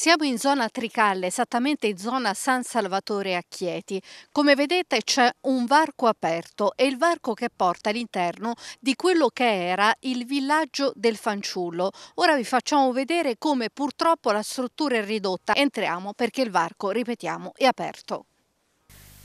Siamo in zona Tricalle, esattamente in zona San Salvatore a Chieti. Come vedete c'è un varco aperto e il varco che porta all'interno di quello che era il villaggio del fanciullo. Ora vi facciamo vedere come purtroppo la struttura è ridotta. Entriamo perché il varco, ripetiamo, è aperto.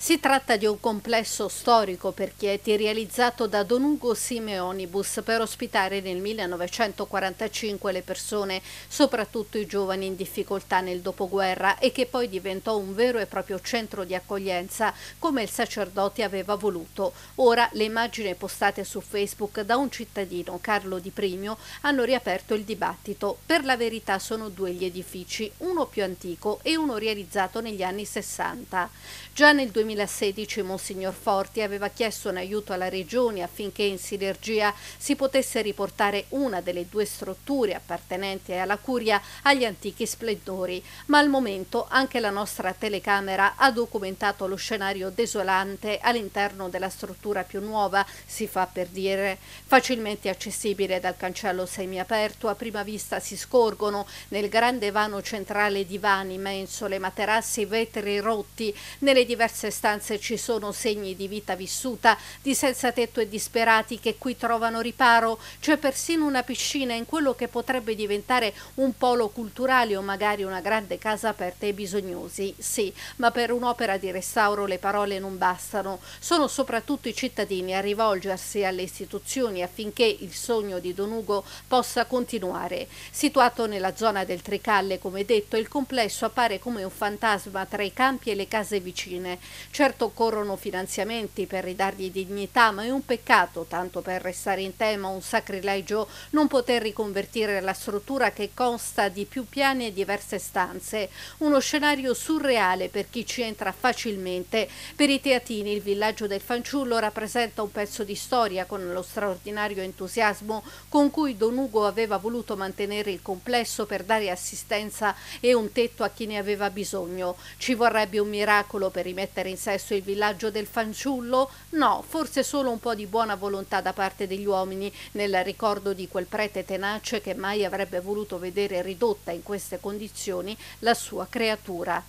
Si tratta di un complesso storico per Chieti realizzato da Don Ugo Simeonibus per ospitare nel 1945 le persone, soprattutto i giovani in difficoltà nel dopoguerra e che poi diventò un vero e proprio centro di accoglienza come il sacerdote aveva voluto. Ora le immagini postate su Facebook da un cittadino, Carlo Di Primio, hanno riaperto il dibattito. Per la verità sono due gli edifici, uno più antico e uno realizzato negli anni 60. Già nel 2000 2016 Monsignor Forti aveva chiesto un aiuto alla Regione affinché in sinergia si potesse riportare una delle due strutture appartenenti alla Curia agli antichi splendori, ma al momento anche la nostra telecamera ha documentato lo scenario desolante all'interno della struttura più nuova, si fa per dire, facilmente accessibile dal cancello semiaperto, a prima vista si scorgono nel grande vano centrale divani, mensole, materassi, vetri rotti, nelle diverse stanze circostanze ci sono segni di vita vissuta, di senza tetto e disperati che qui trovano riparo, c'è persino una piscina in quello che potrebbe diventare un polo culturale o magari una grande casa aperta ai bisognosi. Sì, ma per un'opera di restauro le parole non bastano, sono soprattutto i cittadini a rivolgersi alle istituzioni affinché il sogno di Don Ugo possa continuare. Situato nella zona del Tricalle, come detto, il complesso appare come un fantasma tra i campi e le case vicine. Certo occorrono finanziamenti per ridargli dignità, ma è un peccato, tanto per restare in tema, un sacrilegio non poter riconvertire la struttura che consta di più piani e diverse stanze. Uno scenario surreale per chi ci entra facilmente. Per i teatini il villaggio del fanciullo rappresenta un pezzo di storia con lo straordinario entusiasmo con cui Don Ugo aveva voluto mantenere il complesso per dare assistenza e un tetto a chi ne aveva bisogno. Ci vorrebbe un miracolo per rimettere in in sesso il villaggio del fanciullo? No, forse solo un po' di buona volontà da parte degli uomini nel ricordo di quel prete tenace che mai avrebbe voluto vedere ridotta in queste condizioni la sua creatura.